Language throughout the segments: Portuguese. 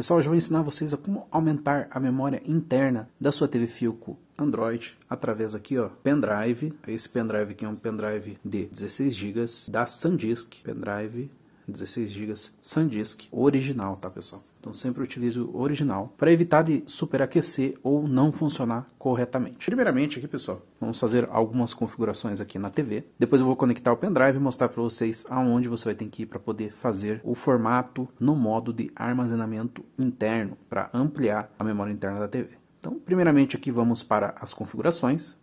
Pessoal, hoje vou ensinar vocês a como aumentar a memória interna da sua TV Philco Android através aqui, ó, pendrive. Esse pendrive aqui é um pendrive de 16 GB da SanDisk, pendrive 16 GB SanDisk original, tá, pessoal? Então sempre utilize o original para evitar de superaquecer ou não funcionar corretamente. Primeiramente aqui, pessoal, vamos fazer algumas configurações aqui na TV. Depois eu vou conectar o pendrive e mostrar para vocês aonde você vai ter que ir para poder fazer o formato no modo de armazenamento interno para ampliar a memória interna da TV. Então, primeiramente aqui vamos para as configurações.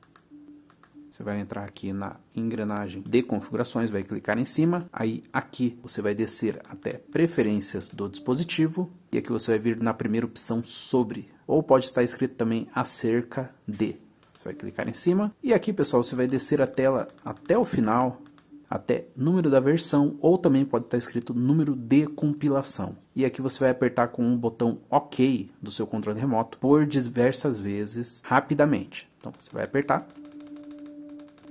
Você vai entrar aqui na engrenagem de configurações, vai clicar em cima, aí aqui você vai descer até preferências do dispositivo e aqui você vai vir na primeira opção sobre, ou pode estar escrito também acerca de. Você vai clicar em cima e aqui, pessoal, você vai descer a tela até o final até número da versão ou também pode estar escrito número de compilação. E aqui você vai apertar com o botão OK do seu controle remoto por diversas vezes rapidamente. Então você vai apertar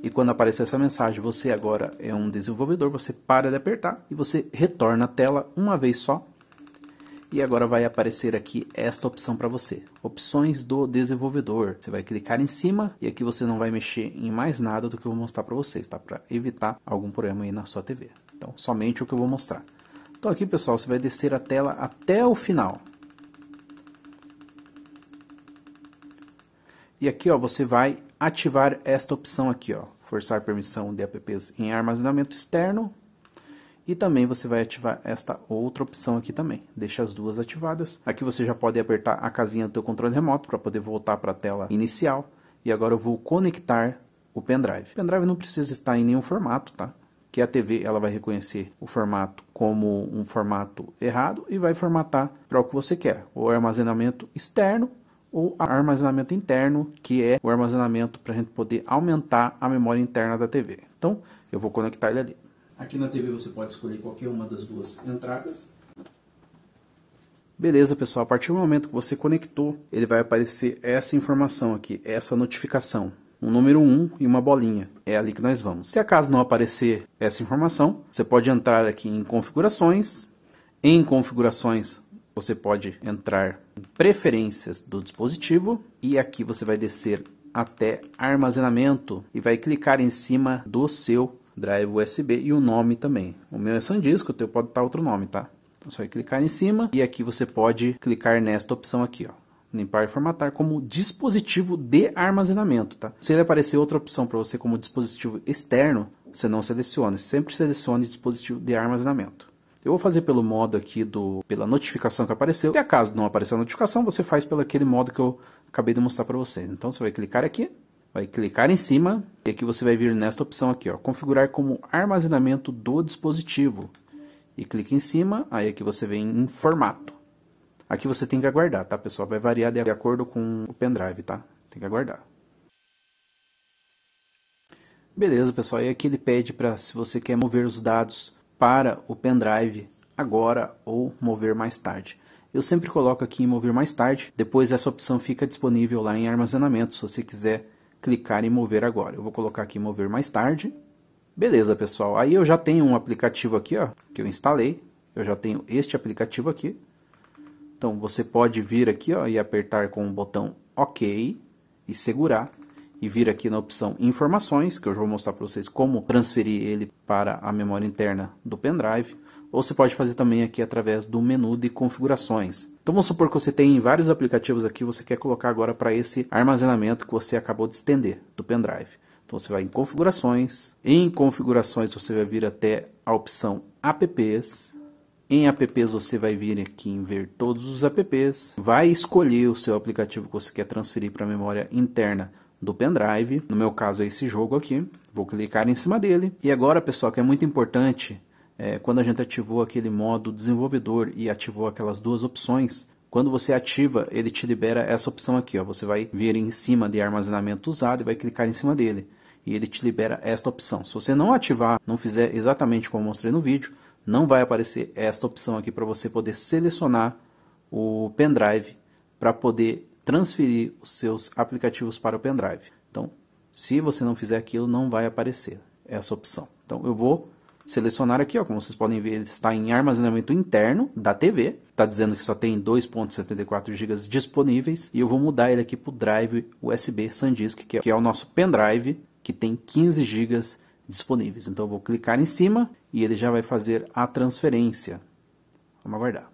e quando aparecer essa mensagem, você agora é um desenvolvedor, você para de apertar e você retorna a tela uma vez só. E agora vai aparecer aqui esta opção para você, opções do desenvolvedor. Você vai clicar em cima e aqui você não vai mexer em mais nada do que eu vou mostrar para vocês, tá? Para evitar algum problema aí na sua TV. Então, somente o que eu vou mostrar. Então aqui, pessoal, você vai descer a tela até o final. E aqui, ó, você vai ativar esta opção aqui, ó, forçar permissão de apps em armazenamento externo. E também você vai ativar esta outra opção aqui também. Deixa as duas ativadas. Aqui você já pode apertar a casinha do seu controle remoto para poder voltar para a tela inicial. E agora eu vou conectar o pendrive. O pendrive não precisa estar em nenhum formato, tá? Que a TV ela vai reconhecer o formato como um formato errado e vai formatar para o que você quer, ou armazenamento externo ou armazenamento interno, que é o armazenamento para a gente poder aumentar a memória interna da TV. Então, eu vou conectar ele ali. Aqui na TV você pode escolher qualquer uma das duas entradas. Beleza, pessoal. A partir do momento que você conectou, ele vai aparecer essa informação aqui, essa notificação. Um número 1 e uma bolinha. É ali que nós vamos. Se acaso não aparecer essa informação, você pode entrar aqui em configurações. Em configurações, você pode entrar em preferências do dispositivo e aqui você vai descer até armazenamento e vai clicar em cima do seu drive USB e o nome também. O meu é SanDisk, o teu pode estar outro nome, tá? Então, você vai clicar em cima e aqui você pode clicar nesta opção aqui, ó. Limpar e formatar como dispositivo de armazenamento, tá? Se ele aparecer outra opção para você como dispositivo externo, você não seleciona. Sempre selecione dispositivo de armazenamento. Eu vou fazer pelo modo aqui do pela notificação que apareceu. Se acaso não aparecer a notificação, você faz pelo aquele modo que eu acabei de mostrar para vocês. Então você vai clicar aqui, vai clicar em cima e aqui você vai vir nesta opção aqui, ó, configurar como armazenamento do dispositivo. E clica em cima, aí aqui você vem em formato. Aqui você tem que aguardar, tá, pessoal? Vai variar de acordo com o pendrive, tá? Tem que aguardar. Beleza, pessoal. E aqui ele pede para se você quer mover os dados para o pendrive agora ou mover mais tarde. Eu sempre coloco aqui em mover mais tarde, depois essa opção fica disponível lá em armazenamento, se você quiser clicar em mover agora. Eu vou colocar aqui em mover mais tarde. Beleza, pessoal. Aí eu já tenho um aplicativo aqui, ó, que eu instalei. Eu já tenho este aplicativo aqui. Então você pode vir aqui, ó, e apertar com o botão OK e segurar e vir aqui na opção informações, que eu já vou mostrar para vocês como transferir ele para a memória interna do pendrive, ou você pode fazer também aqui através do menu de configurações. Então vamos supor que você tem vários aplicativos aqui, você quer colocar agora para esse armazenamento que você acabou de estender do pendrive. Então você vai em configurações, em configurações você vai vir até a opção apps, em apps você vai vir aqui em ver todos os apps, vai escolher o seu aplicativo que você quer transferir para a memória interna do pendrive. No meu caso é esse jogo aqui. Vou clicar em cima dele. E agora, pessoal, que é muito importante, é, quando a gente ativou aquele modo desenvolvedor e ativou aquelas duas opções, quando você ativa, ele te libera essa opção aqui. Ó. Você vai vir em cima de armazenamento usado e vai clicar em cima dele. E ele te libera esta opção. Se você não ativar, não fizer exatamente como eu mostrei no vídeo, não vai aparecer esta opção aqui para você poder selecionar o pendrive para poder transferir os seus aplicativos para o pendrive. Então, se você não fizer aquilo, não vai aparecer essa opção. Então, eu vou selecionar aqui, ó, como vocês podem ver, ele está em armazenamento interno da TV. Está dizendo que só tem 2.74 GB disponíveis. E eu vou mudar ele aqui para o drive USB SanDisk, que é, que é o nosso pendrive, que tem 15 GB disponíveis. Então eu vou clicar em cima e ele já vai fazer a transferência. Vamos aguardar.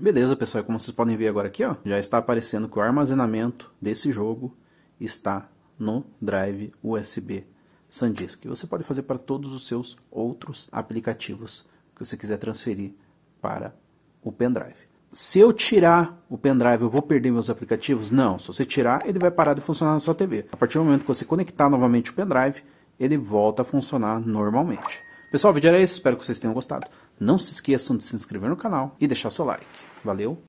Beleza, pessoal, como vocês podem ver agora aqui, ó, já está aparecendo que o armazenamento desse jogo está no drive USB SanDisk. Você pode fazer para todos os seus outros aplicativos que você quiser transferir para o pendrive. Se eu tirar o pendrive, eu vou perder meus aplicativos? Não, se você tirar, ele vai parar de funcionar na sua TV. A partir do momento que você conectar novamente o pendrive, ele volta a funcionar normalmente. Pessoal, o vídeo era esse. Espero que vocês tenham gostado. Não se esqueçam de se inscrever no canal e deixar seu like. Valeu!